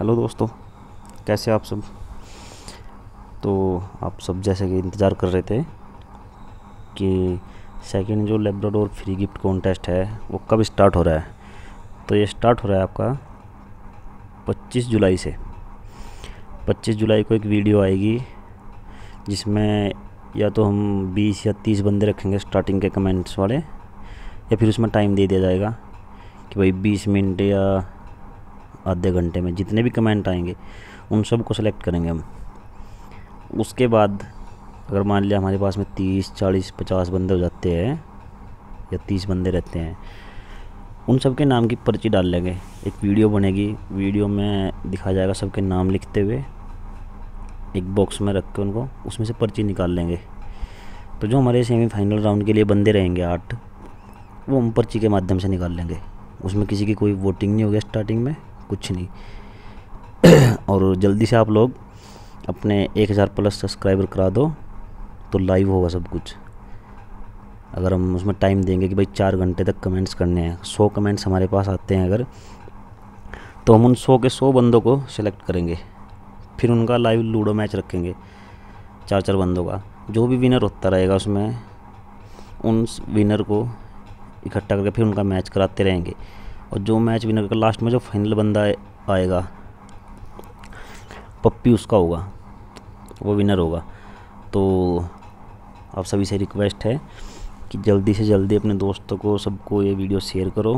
hello दोस्तों कैसे आप सब तो आप सब जैसे कि इंतज़ार कर रहे थे कि सेकंड जो लेब्राडोर फ्री गिफ्ट कॉन्टेस्ट है वो कब स्टार्ट हो रहा है तो ये स्टार्ट हो रहा है आपका 25 जुलाई से 25 जुलाई को एक वीडियो आएगी जिसमें या तो हम 20 या 30 बंदे रखेंगे स्टार्टिंग के कमेंट्स वाले या फिर उसमें टाइम दे दिया जाएगा कि भाई 20 मिनट या आधे घंटे में जितने भी कमेंट आएंगे उन सब को सेलेक्ट करेंगे हम उसके बाद अगर मान लिया हमारे पास में तीस चालीस पचास बंदे हो जाते हैं या तीस बंदे रहते हैं उन सब के नाम की पर्ची डाल लेंगे एक वीडियो बनेगी वीडियो में दिखा जाएगा सबके नाम लिखते हुए एक बॉक्स में रख के उनको उसमें से पर्ची निकाल लेंगे तो जो हमारे सेमीफाइनल राउंड के लिए बंदे रहेंगे आठ वो हम पर्ची के माध्यम से निकाल लेंगे उसमें किसी की कोई वोटिंग नहीं होगी स्टार्टिंग में कुछ नहीं और जल्दी से आप लोग अपने एक हज़ार प्लस सब्सक्राइबर करा दो तो लाइव होगा सब कुछ अगर हम उसमें टाइम देंगे कि भाई चार घंटे तक कमेंट्स करने हैं सौ कमेंट्स हमारे पास आते हैं अगर तो हम उन सौ के सौ बंदों को सिलेक्ट करेंगे फिर उनका लाइव लूडो मैच रखेंगे चार चार बंदों का जो भी विनर होता रहेगा उसमें उन विनर को इकट्ठा करके फिर उनका मैच कराते रहेंगे और जो मैच विनर का लास्ट में जो फाइनल बंदा आएगा पप्पी उसका होगा वो विनर होगा तो आप सभी से रिक्वेस्ट है कि जल्दी से जल्दी अपने दोस्तों को सबको ये वीडियो शेयर करो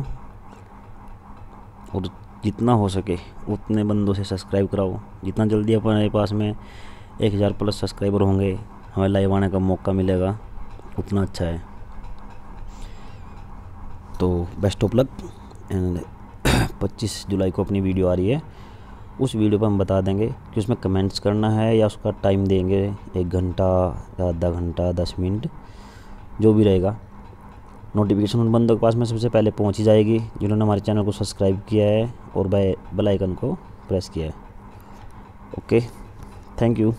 और जितना हो सके उतने बंदों से सब्सक्राइब कराओ जितना जल्दी अपने पास में एक हज़ार प्लस सब्सक्राइबर होंगे हमें लाइव आने का मौका मिलेगा उतना अच्छा है तो बेस्ट ऑफ लक एंड 25 जुलाई को अपनी वीडियो आ रही है उस वीडियो पर हम बता देंगे कि उसमें कमेंट्स करना है या उसका टाइम देंगे एक घंटा या आधा घंटा दस मिनट जो भी रहेगा नोटिफिकेशन उन बंदों के पास में सबसे पहले पहुंच ही जाएगी जिन्होंने हमारे चैनल को सब्सक्राइब किया है और बेल आइकन को प्रेस किया है ओके थैंक यू